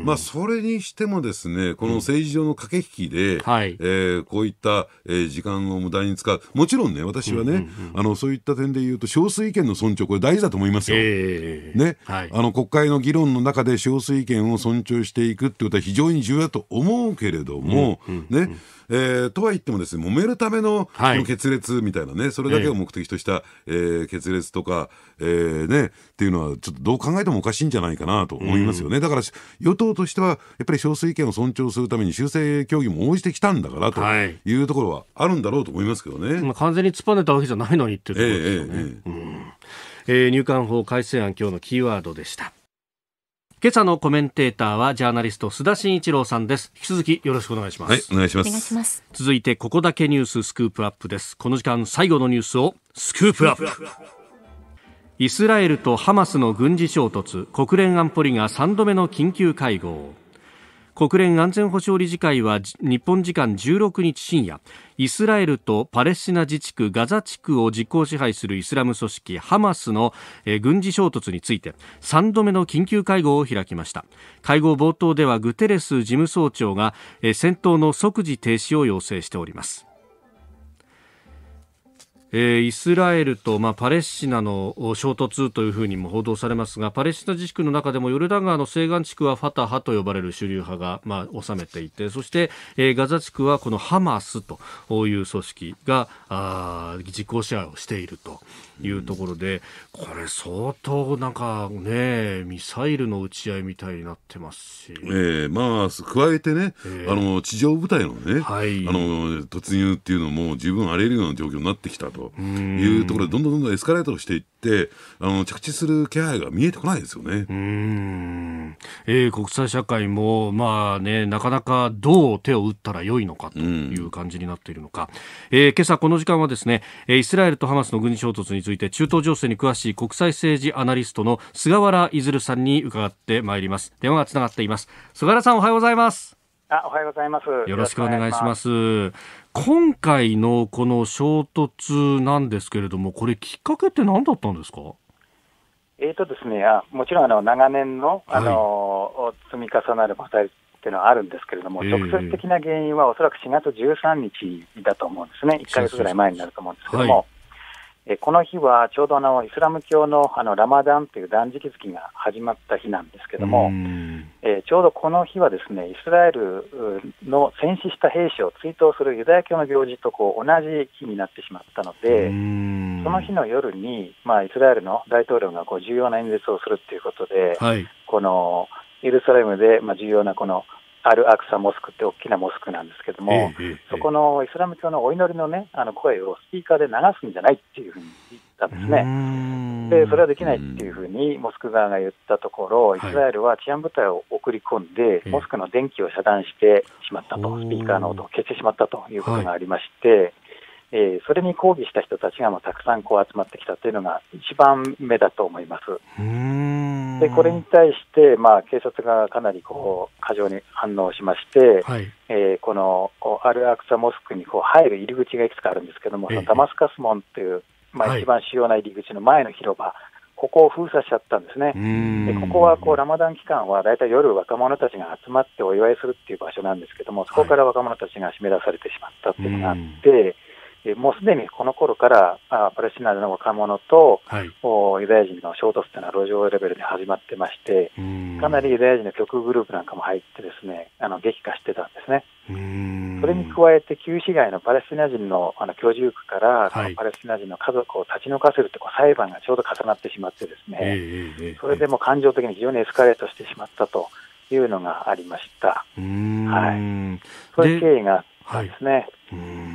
まあ、それにしてもですねこの政治上の駆け引きで、うんはい、えー、こういった、えー、時間を無駄に使うもちろんね私はね、うんうんうん、あのそういった点で言うと少数意見の尊重これ大事だと思いますよ。えー、ね、はい、あの国会の議論の中で少数意見を尊重していくってことは非常に重要だと思うけれども、うんうんうん、ねえー、とは言ってもですね揉めるための,、決裂みたいなね、はい、それだけを目的とした、ええー、決裂とか、えーね、っていうのは、ちょっとどう考えてもおかしいんじゃないかなと思いますよね、だから与党としては、やっぱり少数意見を尊重するために修正協議も応じてきたんだからというところはあるんだろうと思いますけどね、まあ、完全に突っぱねたわけじゃないのにっていうところですよね。えーえーうんえー、入管法改正案今日のキーワードでした今朝のコメンテーターはジャーナリスト須田慎一郎さんです引き続きよろしくお願いしますはいお願いします続いてここだけニューススクープアップですこの時間最後のニュースをスクープアップイスラエルとハマスの軍事衝突国連安保理が3度目の緊急会合国連安全保障理事会は日本時間16日深夜イスラエルとパレスチナ自治区ガザ地区を実効支配するイスラム組織ハマスの軍事衝突について3度目の緊急会合を開きました会合冒頭ではグテレス事務総長が戦闘の即時停止を要請しておりますえー、イスラエルと、まあ、パレスチナの衝突というふうにも報道されますがパレスチナ自治区の中でもヨルダン川の西岸地区はファタハと呼ばれる主流派が、まあ、治めていてそして、えー、ガザ地区はこのハマスという組織があ実効支配をしているというところで、うん、これ相当なんかねミサイルの撃ち合いみたいになってますし、えー、まあ加えてね、えー、あの地上部隊のね、はい、あの突入っていうのも十分あり得るような状況になってきたと。というところで、どんどんどんどんエスカレートしていって、あの着地する気配が見えてこないですよね。うんえー、国際社会も、まあね、なかなかどう手を打ったら良いのかという感じになっているのか、うえー、今朝この時間はですね、イスラエルとハマスの軍事衝突について、中東情勢に詳しい国際政治アナリストの菅原いずるさんに伺ってまいります。電話がつながっています。菅原さんおはようございます。あおはようございます。よろしくお願いします。今回のこの衝突なんですけれども、これ、きっかけって何だったんですかえーとですね、あもちろんあの長年のあの、はい、積み重なる火災っていうのはあるんですけれども、えー、直接的な原因はおそらく4月13日だと思うんですね、1か月ぐらい前になると思うんですけども、はい、えこの日はちょうどあのイスラム教のあのラマダンという断食月が始まった日なんですけども、ちょうどこの日はですねイスラエルの戦死した兵士を追悼するユダヤ教の行事とこう同じ日になってしまったので、その日の夜に、まあ、イスラエルの大統領がこう重要な演説をするということで、はい、このエルサレムで、まあ、重要なこのアル・アクサ・モスクって大きなモスクなんですけども、ええそこのイスラム教のお祈りの,、ね、あの声をスピーカーで流すんじゃないっていうふうにたんですね。で、それはできないっていうふうにモスク側が言ったところ、イスラエルは治安部隊を送り込んで、モスクの電気を遮断してしまったと、スピーカーの音を消してしまったということがありまして、えー、それに抗議した人たちがもうたくさんこう集まってきたというのが一番目だと思います。でこれに対して、まあ、警察がかなりこう過剰に反応しまして、はいえー、このアルアクサモスクにこう入る入り口がいくつかあるんですけども、そのダマスカス門というまあ、一番主要な入り口の前の広場、はい、ここを封鎖しちゃったんですね。でここはこうラマダン期間は大体夜若者たちが集まってお祝いするっていう場所なんですけども、そこから若者たちが締め出されてしまったっていうのがあって、もうすでにこの頃からあパレスチナの若者と、はい、おユダヤ人の衝突というのは路上レベルで始まってまして、かなりユダヤ人の極右グループなんかも入って、ですねあの激化してたんですね。それに加えて、旧市街のパレスチナ人のあの居住区から、はい、パレスチナ人の家族を立ち退かせるという裁判がちょうど重なってしまって、ですね、えー、それでも感情的に非常にエスカレートしてしまったというのがありました。はい、そういう経緯があったんですね。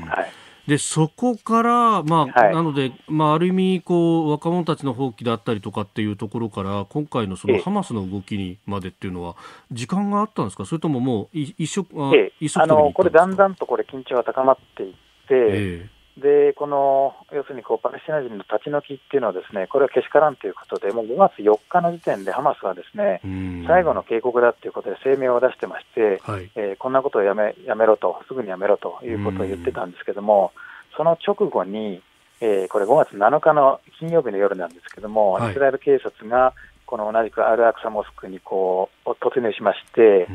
はいでそこから、まあ、はい、なので、まあ、ある意味こう、若者たちの放棄だったりとかっていうところから、今回のそのハマスの動きにまでっていうのは、時間があったんですか、それとももうい一緒、ええ、あのこれ、だんだんとこれ、緊張が高まっていって、ええでこの要するにこうパレスチナ人の立ち退きっていうのは、ですねこれはけしからんということで、もう5月4日の時点でハマスはですね最後の警告だということで声明を出してまして、はい、えー、こんなことをやめやめろと、すぐにやめろということを言ってたんですけども、その直後に、えー、これ5月7日の金曜日の夜なんですけども、イスラエル警察が、この同じくアルアクサモスクにこう突入しまして、え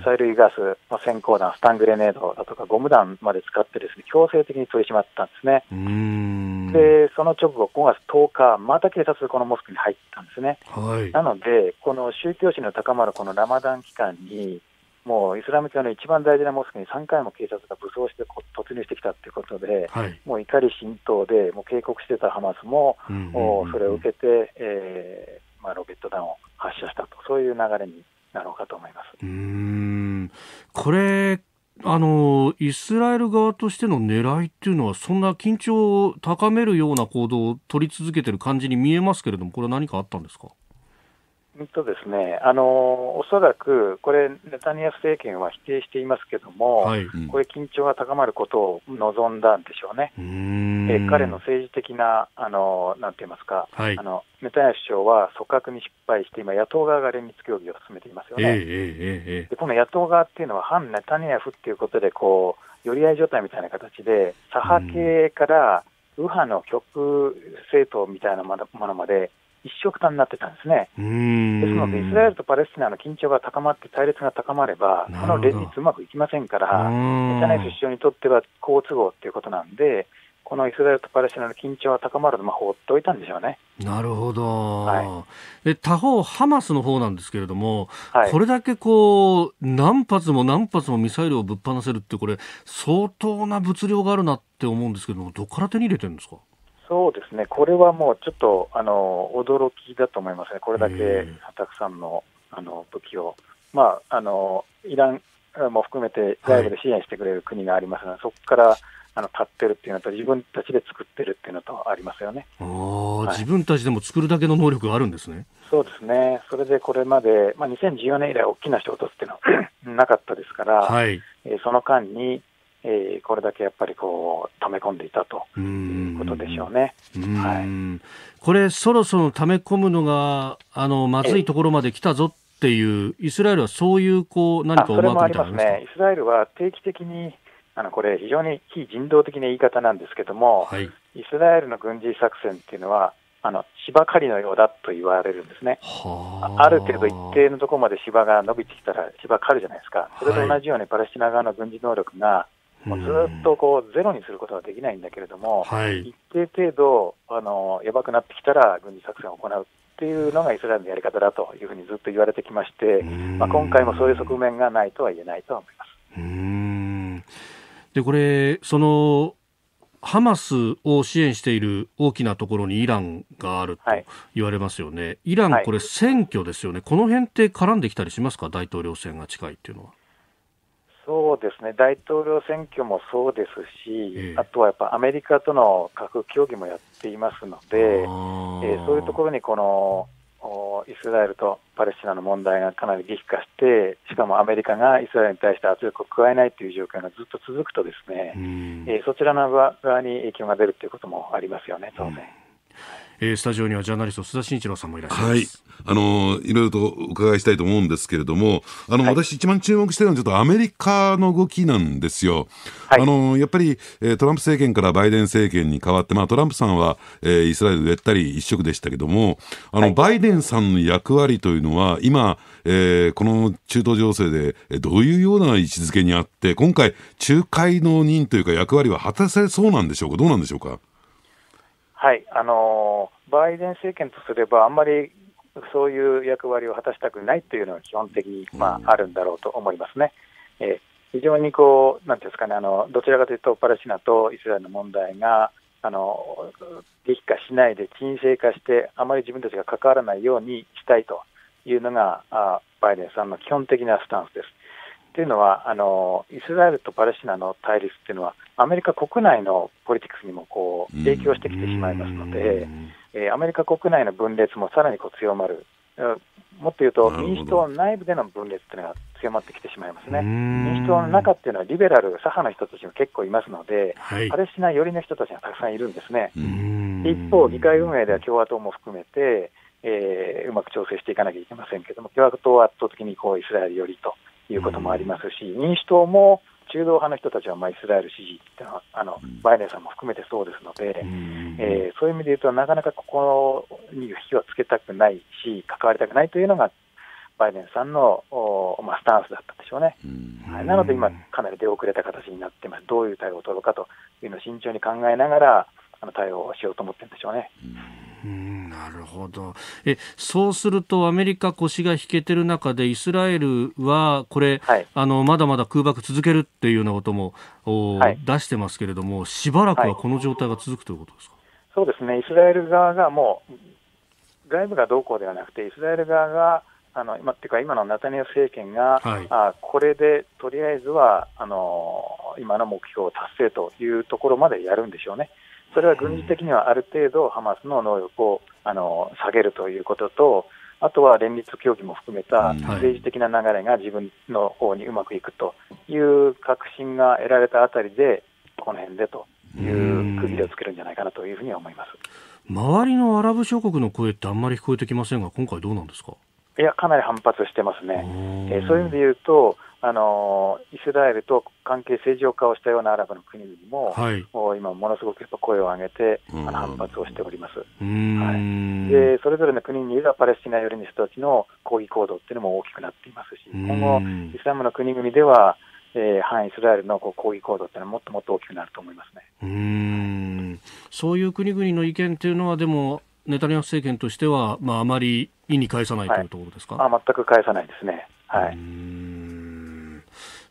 ー、催涙ガス、まあ、閃光弾、スタングレネードだとかゴム弾まで使ってですね強制的に取り締まったんですね。で、その直後、5月10日、また警察、このモスクに入ったんですね。はい、なので、この宗教心の高まるこのラマダン期間に、もうイスラム教の一番大事なモスクに3回も警察が武装して突入してきたということで、はい、もう怒り心頭で、もう警告してたハマスも、それを受けて、えまあ、ロケット弾を発射したと、そういう流れになろうかと思いますうんこれあの、イスラエル側としての狙いっていうのは、そんな緊張を高めるような行動を取り続けてる感じに見えますけれども、これは何かあったんですか。うんとですね、あのおそらく、これ、ネタニヤフ政権は否定していますけれども、はいうん、これ、緊張が高まることを望んだんでしょうね、うえ彼の政治的な、あのなんて言いますか、はい、あの、ネタニヤフ首相は組閣に失敗して、今、野党側が連立協議を進めていますよね、えーえー、でこの野党側っていうのは、反ネタニヤフっていうことでこう、寄り合い状態みたいな形で、左派系から右派の極右政党みたいなものまで、一緒くたになってたんですね。ですので、イスラエルとパレスチナの緊張が高まって、対立が高まれば、この連立うまくいきませんから、ネタニヤフ首相にとっては好都合ということなんで、このイスラエルとパレスチナの緊張が高まるのまあ放っておいたんでしょうね。なるほど、はい、他方、ハマスの方なんですけれども、はい、これだけこう何発も何発もミサイルをぶっ放せるって、これ、相当な物量があるなって思うんですけども、どこから手に入れてるんですか。そうですね、これはもうちょっとあの驚きだと思いますね、これだけたくさんのあの武器を、まああの、イランも含めて外部で支援してくれる国がありますので、はい、そこからあの立ってるっていうのと、自分たちで作ってるっていうのとありますよね、はい、自分たちでも作るだけの能力があるんですねそうですね、それでこれまで、まあ、2014年以来、大きな衝突っていうのは なかったですから、はいえー、その間に、えー、これだけやっぱりこう溜め込んでいたということでしょうね。うはい、これ、そろそろ溜め込むのがあのまずいところまで来たぞっていう、イスラエルはそういうこう何か思惑みたいなありますね。イスラエルは定期的にあのこれ、非常に非人道的な言い方なんですけども、はい、イスラエルの軍事作戦っていうのは、あの芝刈りのようだと言われるんですね、ある程度、一定のところまで芝が伸びてきたら、芝刈るじゃないですか、それと同じようにパレスチナ側の軍事能力がもうずっとこうゼロにすることはできないんだけれども、はい、一定程度あの、やばくなってきたら軍事作戦を行うっていうのがイスラエルのやり方だというふうにずっと言われてきまして、まあ、今回もそういう側面がないとは言えないとは思いますでこれ、そのハマスを支援している大きなところにイランがあると言われますよね、はい、イラン、これ、選挙ですよね、はい、この辺って絡んできたりしますか、大統領選が近いっていうのは。そうですね、大統領選挙もそうですし、えー、あとはやっぱアメリカとの核協議もやっていますので、えー、そういうところにこのイスラエルとパレスチナの問題がかなり激化して、しかもアメリカがイスラエルに対して圧力を加えないという状況がずっと続くと、ですね、えー、そちらの側に影響が出るということもありますよね、当然。えー、スタジオにはジャーナリスト須田慎一郎さんもいらっしゃいます、はい、あのいろいろとお伺いしたいと思うんですけれどもあの、はい、私一番注目してるのはちょっとアメリカの動きなんですよ、はい、あのやっぱり、えー、トランプ政権からバイデン政権に変わって、まあ、トランプさんは、えー、イスラエルでったり一色でしたけれどもあの、バイデンさんの役割というのは今、えー、この中東情勢でどういうような位置づけにあって今回仲介の任というか役割は果たせそうなんでしょうかどうなんでしょうか。はい、あのバイデン政権とすれば、あんまりそういう役割を果たしたくないというのが基本的に、まあ、あるんだろうと思いますね。えー、非常にこう、なんですかねあの、どちらかというと、パレスチナとイスラエルの問題があの激化しないで、沈静化して、あまり自分たちが関わらないようにしたいというのが、あバイデンさんの基本的なスタンスです。っていうのはあの、イスラエルとパレスチナの対立っていうのは、アメリカ国内のポリティクスにもこう影響してきてしまいますので、えー、アメリカ国内の分裂もさらにこう強まる、もっと言うと、民主党内部での分裂というのが強まってきてしまいますね、民主党の中っていうのは、リベラル、左派の人たちも結構いますので、はい、パレスチナ寄りの人たちがたくさんいるんですね。一方、議会運営では共和党も含めて、えー、うまく調整していかなきゃいけませんけれども、共和党は圧倒的にこうイスラエル寄りということもありますし、民主党も中道派の人たちはまあイスラエル支持ってのはあの、バイデンさんも含めてそうですので、えー、そういう意味で言うと、なかなかここに火をつけたくないし、関わりたくないというのが、バイデンさんのお、まあ、スタンスだったんでしょうね、うはい、なので今、かなり出遅れた形になってます、どういう対応を取るかというのを慎重に考えながら、あの対応しようと思ってるんでしょうね。うんなるほどえそうすると、アメリカ、腰が引けてる中で、イスラエルはこれ、はい、あのまだまだ空爆続けるっていうようなことも、はい、出してますけれども、しばらくはこの状態が続くということですか、はい、そうですね、イスラエル側がもう、外部がどうこうではなくて、イスラエル側が、あの今っていうか、今のナタニヤフ政権が、はい、あこれでとりあえずはあの今の目標を達成というところまでやるんでしょうね。それは軍事的にはある程度ハマスの能力をあの下げるということと、あとは連立協議も含めた政治的な流れが自分の方にうまくいくという確信が得られたあたりで、この辺でという区切りをつけるんじゃないかなというふうに思います周りのアラブ諸国の声ってあんまり聞こえてきませんが、今回どうなんですかいや、かなり反発してますね。えー、そういう意味で言うと、あのイスラエルと関係正常化をしたようなアラブの国々も、はい、今、ものすごくやっぱ声を上げて、あの反発をしております、はい、でそれぞれの国にいるパレスチナ寄りの人たちの抗議行動っていうのも大きくなっていますし、今後、イスラムの国々では、えー、反イスラエルのこう抗議行動っていうのはもっともっと大きくなると思いますねうんそういう国々の意見というのは、でも、ネタニヤフ政権としては、まあ、あまり意に介さないというところですか、はい、あ全く返さないですね。はい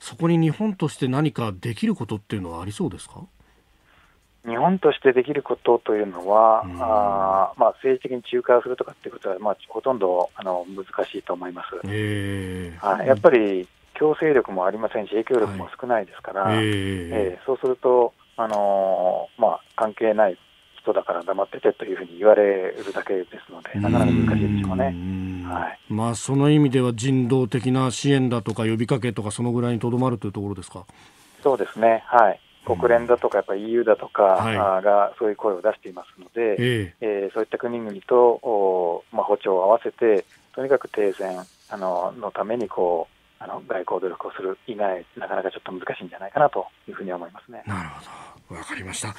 そこに日本として何かできることっていうのはありそうですか日本としてできることというのは、うん、あまあ、政治的に仲介するとかっていうことは、まあ、ほとんどあの難しいと思います。えー、やっぱり強制力もありませんし、影響力も少ないですから、はい、えー、えー、そうすると、あのー、まあ、関係ない人だから黙っててというふうに言われるだけですので、なかなか難しいでしょうね。はい、まあ、その意味では人道的な支援だとか呼びかけとかそのぐらいにとどまるというところですかそうですね、はい、国連だとかやっぱ EU だとかがそういう声を出していますので、はい、ええー、そういった国々と、お、まあ、歩調を合わせてとにかく停戦あののためにこうあの外交努力をする以外なかなかちょっと難しいんじゃないかなというふうに思いますね。なるほどわかりました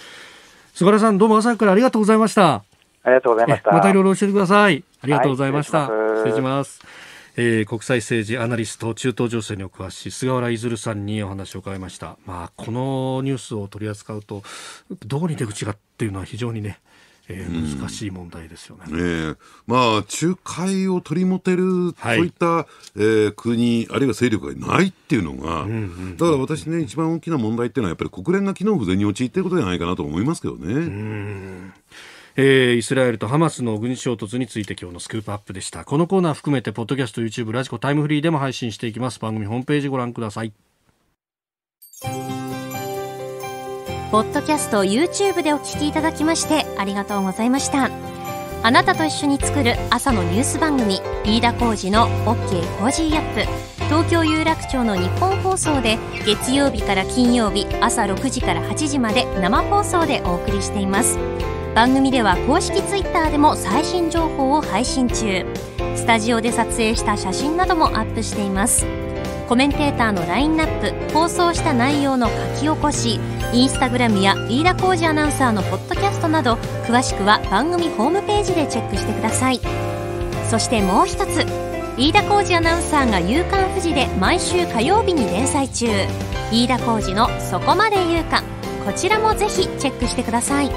菅原さんどうも朝からありがとうございました。ありがとうございました。またいろいろ教えてください。ありがとうございました。はい失礼します。えー、国際政治アナリスト中東情勢にお詳しい菅原いるさんにお話を伺いました、まあ、このニュースを取り扱うとどこに出口がっていうのは非常にねえー、難しい問題ですよね、うん、えー、まあ、仲介を取り持てる、そういった、えー、国、あるいは勢力がないっていうのが、うんうん、だから私ね、一番大きな問題っていうのは、やっぱり国連が機能不全に陥っていることじゃないかなと思いますけどね。うんえー、イスラエルとハマスの軍事衝突について今日のスクープアップでしたこのコーナー含めてポッドキャスト YouTube ラジコタイムフリーでも配信していきます番組ホームページご覧くださいポッドキャスト YouTube でお聞きいただきましてありがとうございましたあなたと一緒に作る朝のニュース番組飯田浩二の OK コージーアップ東京有楽町の日本放送で月曜日から金曜日朝6時から8時まで生放送でお送りしています番組では公式 Twitter でも最新情報を配信中スタジオで撮影した写真などもアップしていますコメンテーターのラインナップ放送した内容の書き起こしインスタグラムや飯田浩二アナウンサーのポッドキャストなど詳しくは番組ホームページでチェックしてくださいそしてもう一つ飯田浩二アナウンサーが「夕刊富士」で毎週火曜日に連載中飯田浩二の「そこまで言うか」こちらもぜひチェックしてください。